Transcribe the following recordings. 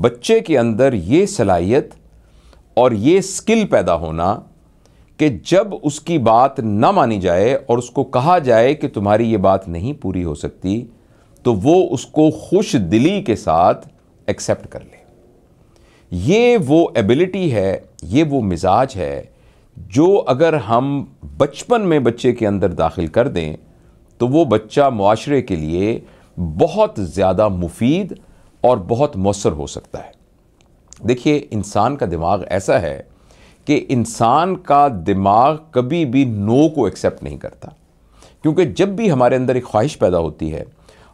बच्चे के अंदर ये सलाहियत और ये स्किल पैदा होना कि जब उसकी बात ना मानी जाए और उसको कहा जाए कि तुम्हारी ये बात नहीं पूरी हो सकती तो वो उसको खुश दिली के साथ एक्सेप्ट कर ले ये वो एबिलिटी है ये वो मिजाज है जो अगर हम बचपन में बच्चे के अंदर दाखिल कर दें तो वो बच्चा माशरे के लिए बहुत ज़्यादा मुफीद और बहुत मौसर हो सकता है देखिए इंसान का दिमाग ऐसा है कि इंसान का दिमाग कभी भी नो को एक्सेप्ट नहीं करता क्योंकि जब भी हमारे अंदर एक ख्वाहिश पैदा होती है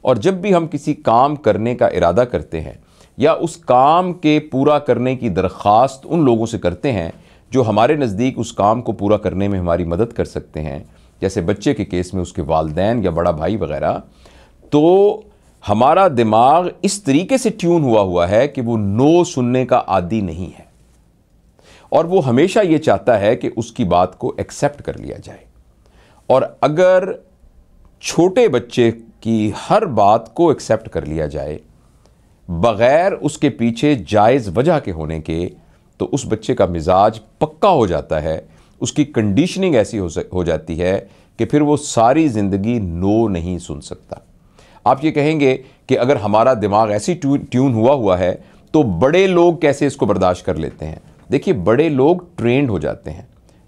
और जब भी हम किसी काम करने का इरादा करते हैं या उस काम के पूरा करने की दरख्वास्त उन लोगों से करते हैं जो हमारे नज़दीक उस काम को पूरा करने में हमारी मदद कर सकते हैं जैसे बच्चे के केस में उसके वालदेन या बड़ा भाई वगैरह तो हमारा दिमाग इस तरीके से ट्यून हुआ हुआ है कि वो नो सुनने का आदि नहीं है और वो हमेशा ये चाहता है कि उसकी बात को एक्सेप्ट कर लिया जाए और अगर छोटे बच्चे की हर बात को एक्सेप्ट कर लिया जाए बग़ैर उसके पीछे जायज़ वजह के होने के तो उस बच्चे का मिजाज पक्का हो जाता है उसकी कंडीशनिंग ऐसी हो, जाती है कि फिर वो सारी ज़िंदगी नो नहीं सुन सकता आप ये कहेंगे कि अगर हमारा दिमाग ऐसी ट्यून हुआ हुआ है तो बड़े लोग कैसे इसको बर्दाश्त कर लेते हैं देखिए बड़े लोग ट्रेंड हो जाते हैं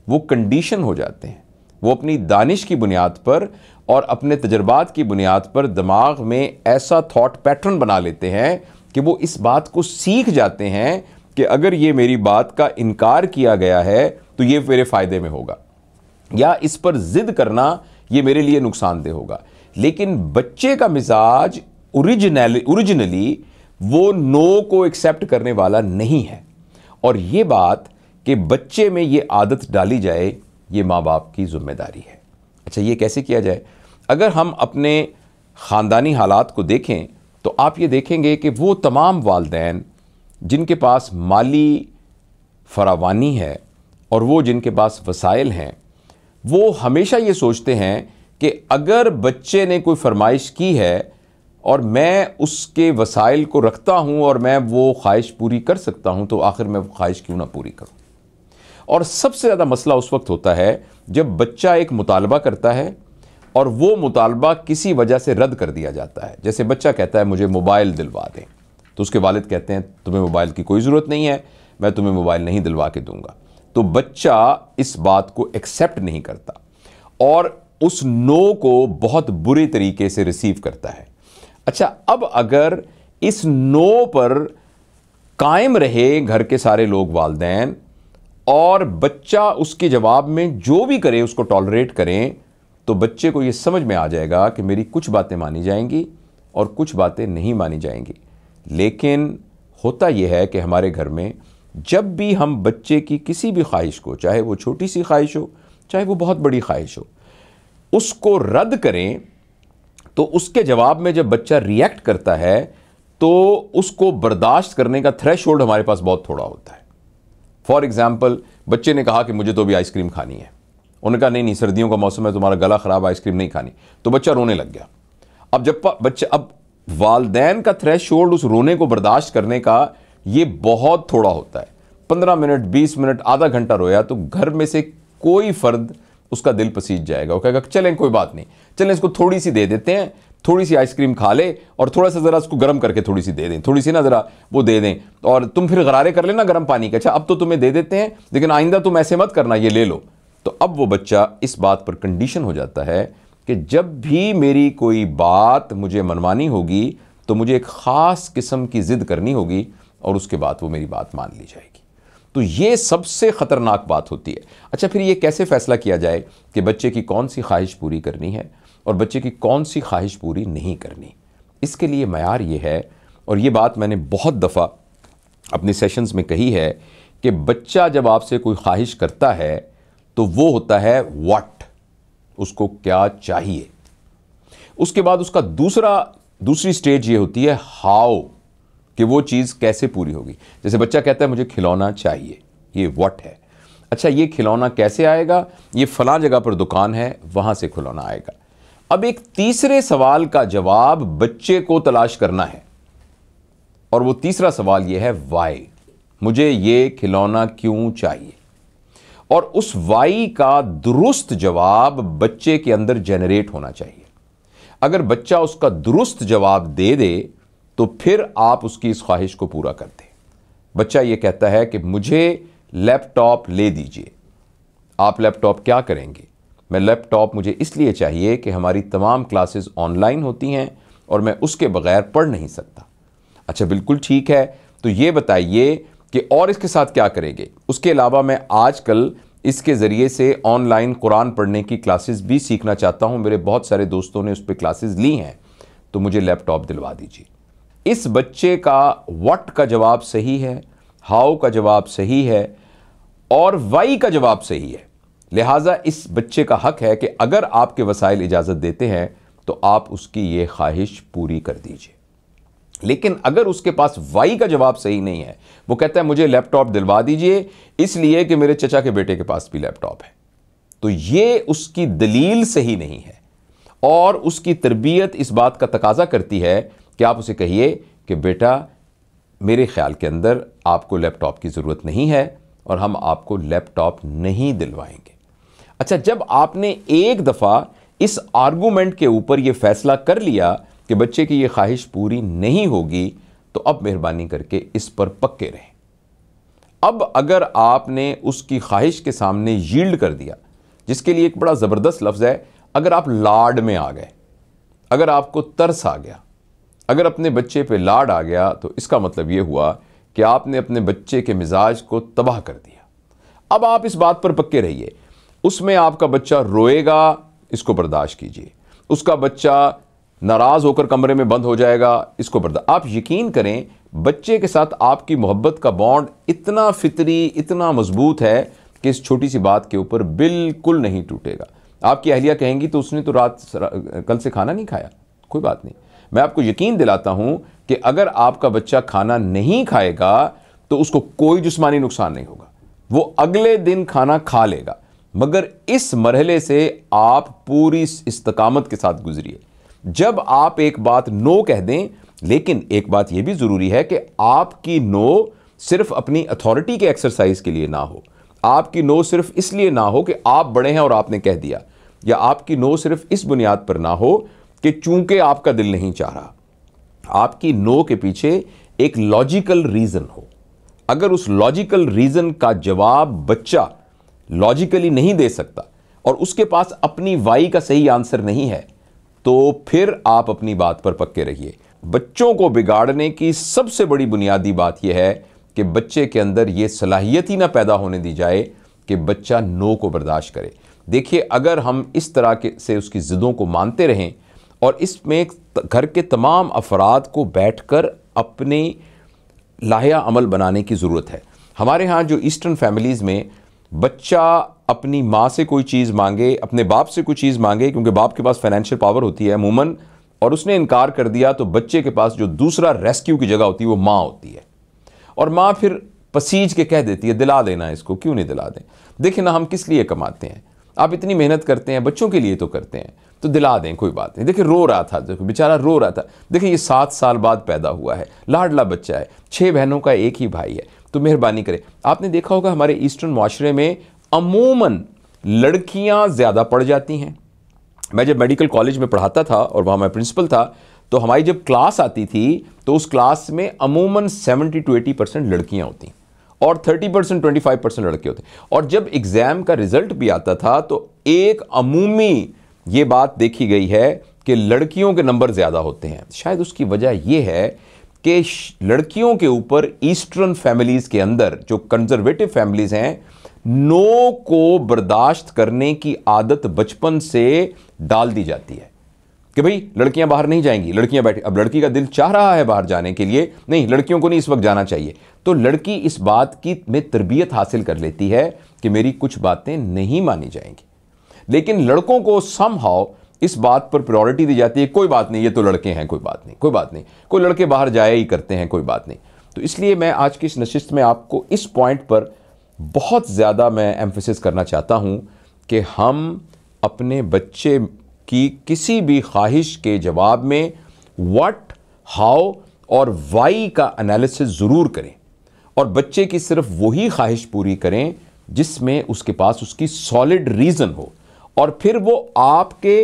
वो कंडीशन हो जाते हैं वो अपनी दानिश की बुनियाद पर और अपने तजर्बात की बुनियाद पर दिमाग में ऐसा थाट पैटर्न बना लेते हैं कि वो इस बात को सीख जाते हैं कि अगर ये मेरी बात का इनकार किया गया है तो ये मेरे फ़ायदे में होगा या इस पर ज़िद करना ये मेरे लिए नुकसानदेह होगा लेकिन बच्चे का मिजाज ओरिजिनल ओरिजिनली वो नो को एक्सेप्ट करने वाला नहीं है और ये बात कि बच्चे में ये आदत डाली जाए ये माँ बाप की जिम्मेदारी है अच्छा ये कैसे किया जाए अगर हम अपने ख़ानदानी हालात को देखें तो आप ये देखेंगे कि वो तमाम वालदेन जिनके पास माली फरावानी है और वो जिनके पास वसाइल हैं वो हमेशा ये सोचते हैं कि अगर बच्चे ने कोई फरमाइश की है और मैं उसके वसाइल को रखता हूँ और मैं वो ख्वाहिश पूरी कर सकता हूँ तो आखिर मैं वो ख्वाहिश क्यों ना पूरी करूँ और सबसे ज़्यादा मसला उस वक्त होता है जब बच्चा एक मुतालबा करता है और वो मुतालबा किसी वजह से रद्द कर दिया जाता है जैसे बच्चा कहता है मुझे मोबाइल दिलवा दें तो उसके वालिद कहते हैं तुम्हें मोबाइल की कोई ज़रूरत नहीं है मैं तुम्हें मोबाइल नहीं दिलवा के दूंगा तो बच्चा इस बात को एक्सेप्ट नहीं करता और उस नो को बहुत बुरे तरीके से रिसीव करता है अच्छा अब अगर इस नो पर कायम रहे घर के सारे लोग वालदेन और बच्चा उसके जवाब में जो भी करे उसको टॉलरेट करें तो बच्चे को ये समझ में आ जाएगा कि मेरी कुछ बातें मानी जाएंगी और कुछ बातें नहीं मानी जाएंगी लेकिन होता यह है कि हमारे घर में जब भी हम बच्चे की किसी भी ख्वाहिश को चाहे वो छोटी सी ख्वाहिश हो चाहे वो बहुत बड़ी ख्वाहिश हो उसको रद्द करें तो उसके जवाब में जब बच्चा रिएक्ट करता है तो उसको बर्दाश्त करने का थ्रेश हमारे पास बहुत थोड़ा होता है फॉर एग्ज़ाम्पल बच्चे ने कहा कि मुझे तो भी आइसक्रीम खानी है उन्होंने कहा नहीं नहीं सर्दियों का मौसम है तुम्हारा गला ख़राब आइसक्रीम नहीं खानी तो बच्चा रोने लग गया अब जब बच्चा अब वालदेन का थ्रेश उस रोने को बर्दाश्त करने का ये बहुत थोड़ा होता है पंद्रह मिनट बीस मिनट आधा घंटा रोया तो घर में से कोई फ़र्द उसका दिल पसीज जाएगा वो कहेगा चलें कोई बात नहीं चलें इसको थोड़ी सी दे देते हैं थोड़ी सी आइसक्रीम खा ले और थोड़ा सा ज़रा उसको गर्म करके थोड़ी सी दे दें थोड़ी सी ना ज़रा वो दे दें और तुम फिर गरारे कर लेना गर्म पानी का अच्छा अब तो तुम्हें दे देते हैं लेकिन आइंदा तुम ऐसे मत करना ये ले लो तो अब वो बच्चा इस बात पर कंडीशन हो जाता है कि जब भी मेरी कोई बात मुझे मनवानी होगी तो मुझे एक ख़ास किस्म की ज़िद करनी होगी और उसके बाद वो मेरी बात मान ली जाएगी तो ये सबसे ख़तरनाक बात होती है अच्छा फिर ये कैसे फ़ैसला किया जाए कि बच्चे की कौन सी ख्वाहिश पूरी करनी है और बच्चे की कौन सी ख्वाहिश पूरी नहीं करनी इसके लिए मैार ये है और ये बात मैंने बहुत दफ़ा अपने सेशंस में कही है कि बच्चा जब आपसे कोई ख्वाहिश करता है तो वो होता है वाट उसको क्या चाहिए उसके बाद उसका दूसरा दूसरी स्टेज ये होती है हाउ कि वो चीज़ कैसे पूरी होगी जैसे बच्चा कहता है मुझे खिलौना चाहिए ये वट है अच्छा ये खिलौना कैसे आएगा ये फला जगह पर दुकान है वहाँ से खिलौना आएगा अब एक तीसरे सवाल का जवाब बच्चे को तलाश करना है और वो तीसरा सवाल ये है वाई मुझे ये खिलौना क्यों चाहिए और उस वाई का दुरुस्त जवाब बच्चे के अंदर जनरेट होना चाहिए अगर बच्चा उसका दुरुस्त जवाब दे दे तो फिर आप उसकी इस ख्वाहिश को पूरा कर दें बच्चा ये कहता है कि मुझे लैपटॉप ले दीजिए आप लैपटॉप क्या करेंगे मैं लैपटॉप मुझे इसलिए चाहिए कि हमारी तमाम क्लासेस ऑनलाइन होती हैं और मैं उसके बगैर पढ़ नहीं सकता अच्छा बिल्कुल ठीक है तो ये बताइए कि और इसके साथ क्या करेंगे उसके अलावा मैं आजकल इसके ज़रिए से ऑनलाइन कुरान पढ़ने की क्लासेस भी सीखना चाहता हूँ मेरे बहुत सारे दोस्तों ने उस पर क्लासेज़ ली हैं तो मुझे लैपटॉप दिलवा दीजिए इस बच्चे का वट का जवाब सही है हाउ का जवाब सही है और वाई का जवाब सही है लिहाजा इस बच्चे का हक है कि अगर आपके वसाइल इजाज़त देते हैं तो आप उसकी ये ख्वाहिश पूरी कर दीजिए लेकिन अगर उसके पास वाई का जवाब सही नहीं है वो कहता है मुझे लैपटॉप दिलवा दीजिए इसलिए कि मेरे चचा के बेटे के पास भी लैपटॉप है तो ये उसकी दलील सही नहीं है और उसकी तरबियत इस बात का तकाजा करती है कि आप उसे कहिए कि बेटा मेरे ख्याल के अंदर आपको लैपटॉप की ज़रूरत नहीं है और हम आपको लैपटॉप नहीं दिलवाएंगे अच्छा जब आपने एक दफ़ा इस आर्गूमेंट के ऊपर ये फैसला कर लिया कि बच्चे की ये ख्वाहिश पूरी नहीं होगी तो अब मेहरबानी करके इस पर पक्के रहें अब अगर आपने उसकी ख्वाहिश के सामने यील्ड कर दिया जिसके लिए एक बड़ा ज़बरदस्त लफ्ज़ है अगर आप लाड में आ गए अगर आपको तरस आ गया अगर अपने बच्चे पे लाड आ गया तो इसका मतलब ये हुआ कि आपने अपने बच्चे के मिजाज को तबाह कर दिया अब आप इस बात पर पक्के रहिए उसमें आपका बच्चा रोएगा इसको बर्दाश्त कीजिए उसका बच्चा नाराज़ होकर कमरे में बंद हो जाएगा इसको बर्दाश्त आप यकीन करें बच्चे के साथ आपकी मोहब्बत का बॉन्ड इतना फितरी इतना मजबूत है कि इस छोटी सी बात के ऊपर बिल्कुल नहीं टूटेगा आपकी अहलिया कहेंगी तो उसने तो रात कल से खाना नहीं खाया कोई बात नहीं मैं आपको यकीन दिलाता हूं कि अगर आपका बच्चा खाना नहीं खाएगा तो उसको कोई जिसमानी नुकसान नहीं होगा वो अगले दिन खाना खा लेगा मगर इस मरहले से आप पूरी इस्तकामत के साथ गुजरिए जब आप एक बात नो कह दें लेकिन एक बात यह भी ज़रूरी है कि आपकी नो सिर्फ अपनी अथॉरिटी के एक्सरसाइज के लिए ना हो आपकी नो सिर्फ इसलिए ना हो कि आप बड़े हैं और आपने कह दिया या आपकी नो सिर्फ इस बुनियाद पर ना हो कि चूंकि आपका दिल नहीं चाह रहा आपकी नो के पीछे एक लॉजिकल रीज़न हो अगर उस लॉजिकल रीज़न का जवाब बच्चा लॉजिकली नहीं दे सकता और उसके पास अपनी वाई का सही आंसर नहीं है तो फिर आप अपनी बात पर पक्के रहिए बच्चों को बिगाड़ने की सबसे बड़ी बुनियादी बात यह है कि बच्चे के अंदर ये सलाहियत ही ना पैदा होने दी जाए कि बच्चा नो को बर्दाश्त करे देखिए अगर हम इस तरह के से उसकी ज़िदों को मानते रहें और इसमें घर के तमाम अफराद को बैठ कर अपने लाहिया अमल बनाने की ज़रूरत है हमारे यहाँ जो ईस्टर्न फैमिलीज़ में बच्चा अपनी माँ से कोई चीज़ मांगे अपने बाप से कोई चीज़ मांगे क्योंकि बाप के पास फाइनेंशियल पावर होती है अमूमन और उसने इनकार कर दिया तो बच्चे के पास जो दूसरा रेस्क्यू की जगह होती है वो माँ होती है और माँ फिर पसीज के कह देती है दिला देना इसको क्यों नहीं दिला दें देखिए ना हम किस लिए कमाते हैं आप इतनी मेहनत करते हैं बच्चों के लिए तो करते हैं तो दिला दें कोई बात नहीं देखिए रो रहा था देखो बेचारा रो रहा था देखिए ये सात साल बाद पैदा हुआ है लाडला बच्चा है छः बहनों का एक ही भाई है तो मेहरबानी करें आपने देखा होगा हमारे ईस्टर्न माशरे में अमूमन लड़कियाँ ज़्यादा पढ़ जाती हैं मैं जब मेडिकल कॉलेज में पढ़ाता था और वहाँ मैं प्रिंसिपल था तो हमारी जब क्लास आती थी तो उस क्लास में अमूमन सेवेंटी टू एटी परसेंट लड़कियाँ होती और thirty percent twenty five percent लड़के होते और जब एग्ज़ाम का रिजल्ट भी आता था तो एक अमूमी ये बात देखी गई है कि लड़कियों के नंबर ज़्यादा होते हैं शायद उसकी वजह यह है कि लड़कियों के ऊपर ईस्टर्न फैमिलीज़ के अंदर जो कंजर्वेटिव फैमिलीज़ हैं नो को बर्दाश्त करने की आदत बचपन से डाल दी जाती है कि भाई लड़कियां बाहर नहीं जाएंगी लड़कियां बैठी अब लड़की का दिल चाह रहा है बाहर जाने के लिए नहीं लड़कियों को नहीं इस वक्त जाना चाहिए तो लड़की इस बात की में तरबियत हासिल कर लेती है कि मेरी कुछ बातें नहीं मानी जाएंगी लेकिन लड़कों को सम इस बात पर प्रायोरिटी दी जाती है कोई बात नहीं ये तो लड़के हैं कोई बात नहीं कोई बात नहीं कोई लड़के बाहर जाया ही करते हैं कोई बात नहीं तो इसलिए मैं आज की इस नशिस्त में आपको इस पॉइंट पर बहुत ज़्यादा मैं एम्फोसिस करना चाहता हूँ कि हम अपने बच्चे की किसी भी ख्वाहिश के जवाब में वट हाउ और वाई का एनालिसिस ज़रूर करें और बच्चे की सिर्फ वही ख्वाहिश पूरी करें जिसमें उसके पास उसकी सॉलिड रीज़न हो और फिर वो आपके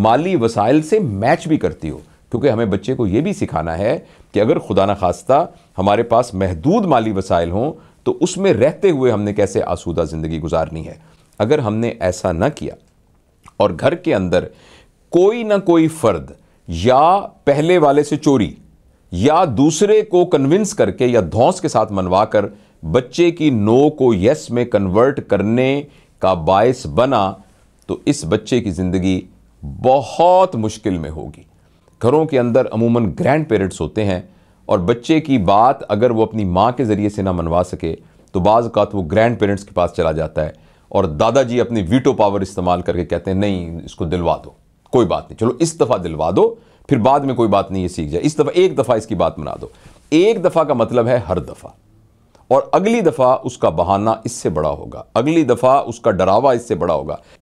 माली वसाइल से मैच भी करती हो क्योंकि हमें बच्चे को ये भी सिखाना है कि अगर खुदा न खास्ता हमारे पास महदूद माली वसाइल हों तो उसमें रहते हुए हमने कैसे आसूदा ज़िंदगी गुजारनी है अगर हमने ऐसा ना किया और घर के अंदर कोई ना कोई फ़र्द या पहले वाले से चोरी या दूसरे को कन्विंस करके या धौस के साथ मनवा कर बच्चे की नो को यस में कन्वर्ट करने का बायस बना तो इस बच्चे की ज़िंदगी बहुत मुश्किल में होगी घरों के अंदर अमूमन ग्रैंड पेरेंट्स होते हैं और बच्चे की बात अगर वो अपनी माँ के ज़रिए से ना मनवा सके तो बाज़ वो ग्रैंड पेरेंट्स के पास चला जाता है और दादाजी अपनी वीटो पावर इस्तेमाल करके कहते हैं नहीं इसको दिलवा दो कोई बात नहीं चलो इस दफ़ा दिलवा दो फिर बाद में कोई बात नहीं ये सीख जाए इस दफ़ा एक दफ़ा इसकी बात मना दो एक दफ़ा का मतलब है हर दफ़ा और अगली दफ़ा उसका बहाना इससे बड़ा होगा अगली दफ़ा उसका डरावा इससे बड़ा होगा